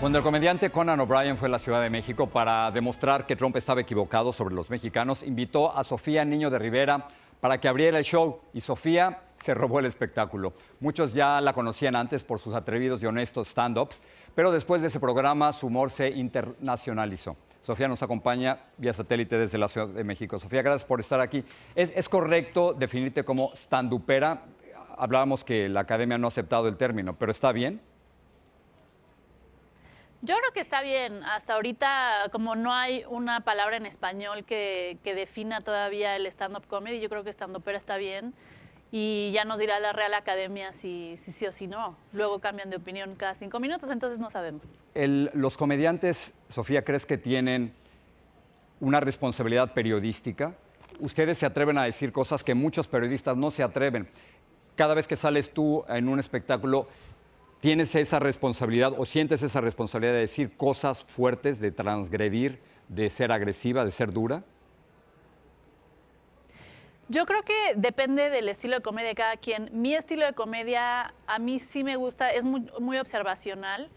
Cuando el comediante Conan O'Brien fue a la Ciudad de México para demostrar que Trump estaba equivocado sobre los mexicanos, invitó a Sofía Niño de Rivera para que abriera el show y Sofía se robó el espectáculo. Muchos ya la conocían antes por sus atrevidos y honestos stand-ups, pero después de ese programa su humor se internacionalizó. Sofía nos acompaña vía satélite desde la Ciudad de México. Sofía, gracias por estar aquí. ¿Es, correcto definirte como standupera? Hablábamos que la academia no ha aceptado el término, pero ¿está bien? Yo creo que está bien. Hasta ahorita, como no hay una palabra en español que, que defina todavía el stand-up comedy, yo creo que stand up está bien. Y ya nos dirá la Real Academia si, si sí o si no. Luego cambian de opinión cada cinco minutos, entonces no sabemos. los comediantes, Sofía, ¿crees que tienen una responsabilidad periodística? Ustedes se atreven a decir cosas que muchos periodistas no se atreven. Cada vez que sales tú en un espectáculo, tienes esa responsabilidad o sientes esa responsabilidad de decir cosas fuertes, de transgredir, de ser agresiva, de ser dura? Yo creo que depende del estilo de comedia de cada quien. Mi estilo de comedia a mí sí me gusta, es muy, observacional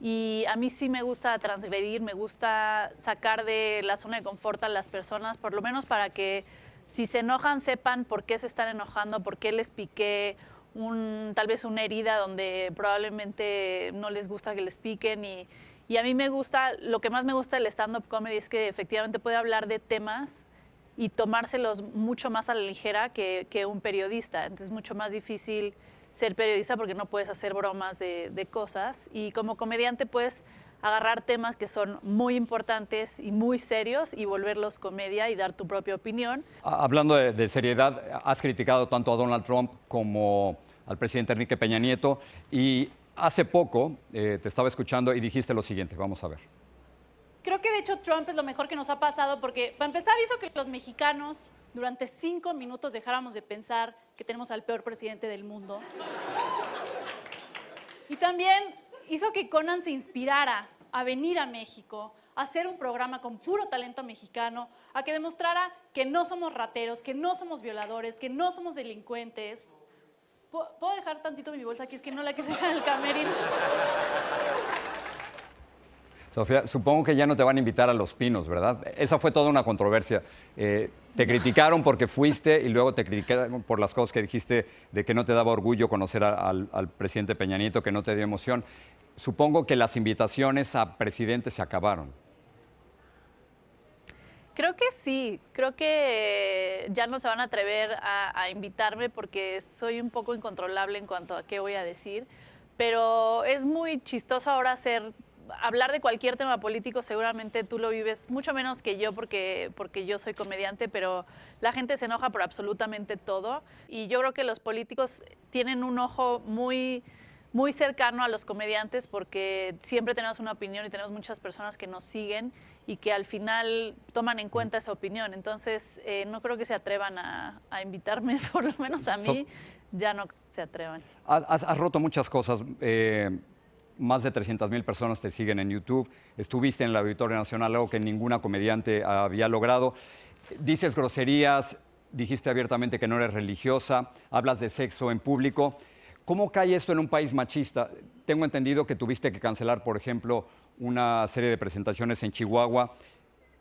y a mí sí me gusta transgredir, me gusta sacar de la zona de confort a las personas, por lo menos para que si se enojan sepan por qué se están enojando, por qué les piqué tal vez una herida donde probablemente no les gusta que les piquen y, a mí me gusta, lo que más me gusta del stand-up comedy es que efectivamente puede hablar de temas y tomárselos mucho más a la ligera que, un periodista. Entonces es mucho más difícil ser periodista porque no puedes hacer bromas de, de cosas y como comediante puedes agarrar temas que son muy importantes y muy serios y volverlos comedia y dar tu propia opinión. Ah, hablando de, seriedad, has criticado tanto a Donald Trump como al presidente Enrique Peña Nieto y hace poco eh, te estaba escuchando y dijiste lo siguiente, vamos a ver. Creo que de hecho Trump es lo mejor que nos ha pasado porque para empezar hizo que los mexicanos durante cinco minutos dejáramos de pensar que tenemos al peor presidente del mundo. Y también hizo que Conan se inspirara a venir a México, a hacer un programa con puro talento mexicano, a que demostrara que no somos rateros, que no somos violadores, que no somos delincuentes. ¿Puedo dejar tantito mi bolsa aquí? Es que no la que dejar en el camerino. Sofía, supongo que ya no te van a invitar a Los Pinos, ¿verdad? Esa fue toda una controversia. Eh, te criticaron porque fuiste y luego te criticaron por las cosas que dijiste de que no te daba orgullo conocer al, presidente Peña que no te dio emoción. Supongo que las invitaciones a presidente se acabaron. Creo que sí, creo que ya no se van a atrever a, a, invitarme porque soy un poco incontrolable en cuanto a qué voy a decir, pero es muy chistoso ahora hacer, hablar de cualquier tema político, seguramente tú lo vives mucho menos que yo porque, porque yo soy comediante, pero la gente se enoja por absolutamente todo y yo creo que los políticos tienen un ojo muy muy cercano a los comediantes porque siempre tenemos una opinión y tenemos muchas personas que nos siguen y que al final toman en cuenta esa opinión. Entonces, eh, no creo que se atrevan a, invitarme, por lo menos a mí, ya no se atrevan. Has, roto muchas cosas. Eh, más de 300 mil personas te siguen en YouTube. Estuviste en la Auditoria Nacional, algo que ninguna comediante había logrado. Dices groserías, dijiste abiertamente que no eres religiosa, hablas de sexo en público. ¿Cómo cae esto en un país machista? Tengo entendido que tuviste que cancelar, por ejemplo, una serie de presentaciones en Chihuahua,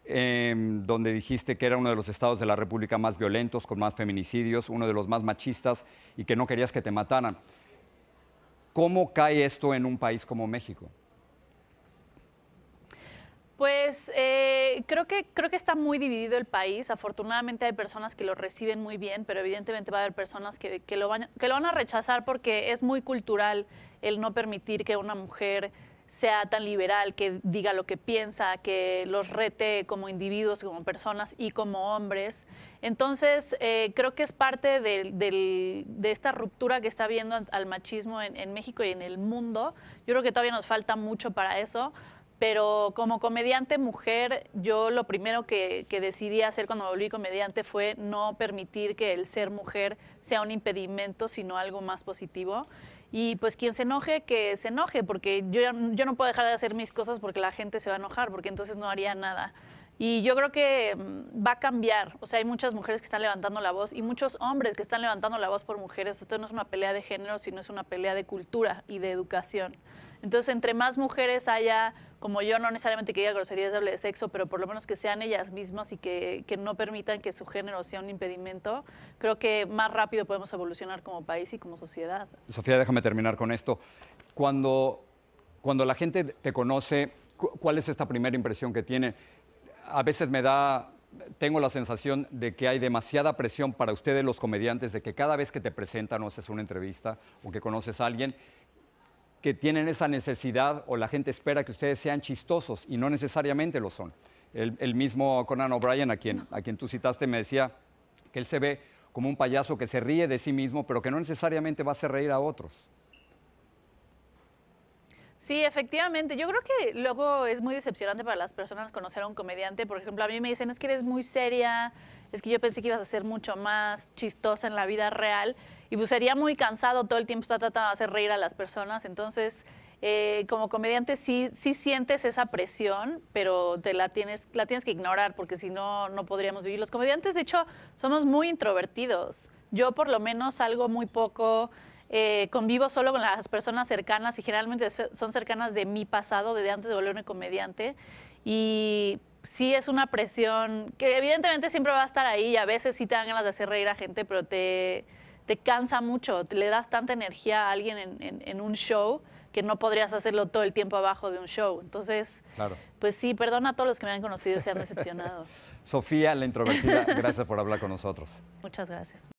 em, donde dijiste que era uno de los estados de la República más violentos, con más feminicidios, uno de los más machistas y que no querías que te mataran. ¿Cómo cae esto en un país como México? Pues eh, creo, que, creo que está muy dividido el país. Afortunadamente hay personas que lo reciben muy bien, pero evidentemente va a haber personas que, lo, van, que lo van a rechazar porque es muy cultural el no permitir que una mujer sea tan liberal, que diga lo que piensa, que los rete como individuos, como personas y como hombres. Entonces, eh, creo que es parte de, esta ruptura que está viendo al machismo en, en México y en el mundo. Yo creo que todavía nos falta mucho para eso pero como comediante mujer, yo lo primero que, decidí hacer cuando me volví comediante fue no permitir que el ser mujer sea un impedimento, sino algo más positivo. Y pues quien se enoje, que se enoje, porque yo, yo no puedo dejar de hacer mis cosas porque la gente se va a enojar, porque entonces no haría nada. Y yo creo que mm, va a cambiar. O sea, hay muchas mujeres que están levantando la voz y muchos hombres que están levantando la voz por mujeres. Esto no es una pelea de género, sino es una pelea de cultura y de educación. Entonces, entre más mujeres haya, como yo, no necesariamente que diga groserías, hable de sexo, pero por lo menos que sean ellas mismas y que, que, no permitan que su género sea un impedimento, creo que más rápido podemos evolucionar como país y como sociedad. Sofía, déjame terminar con esto. Cuando, cuando la gente te conoce, ¿cuál es esta primera impresión que tiene? a veces me da, tengo la sensación de que hay demasiada presión para ustedes los comediantes, de que cada vez que te presentan o haces una entrevista o que conoces a alguien, que tienen esa necesidad o la gente espera que ustedes sean chistosos y no necesariamente lo son. El, mismo Conan O'Brien, a quien, a quien tú citaste, me decía que él se ve como un payaso que se ríe de sí mismo, pero que no necesariamente va a hacer reír a otros. Sí, efectivamente. Yo creo que luego es muy decepcionante para las personas conocer a un comediante. Por ejemplo, a mí me dicen, es que eres muy seria, es que yo pensé que ibas a ser mucho más chistosa en la vida real. Y pues sería muy cansado todo el tiempo estar tratando de hacer reír a las personas. Entonces, eh, como comediante sí, sí sientes esa presión, pero te la tienes, la tienes que ignorar porque si no, no podríamos vivir. Los comediantes, de hecho, somos muy introvertidos. Yo por lo menos salgo muy poco. Eh, convivo solo con las personas cercanas y generalmente son cercanas de mi pasado, desde antes de volverme comediante. Y sí es una presión que evidentemente siempre va a estar ahí y a veces sí te dan ganas de hacer reír a gente, pero te, te cansa mucho, le das tanta energía a alguien en, un show que no podrías hacerlo todo el tiempo abajo de un show. Entonces, pues sí, perdona a todos los que me han conocido y se han decepcionado. Sofía, la introvertida, gracias por hablar con nosotros. Muchas gracias.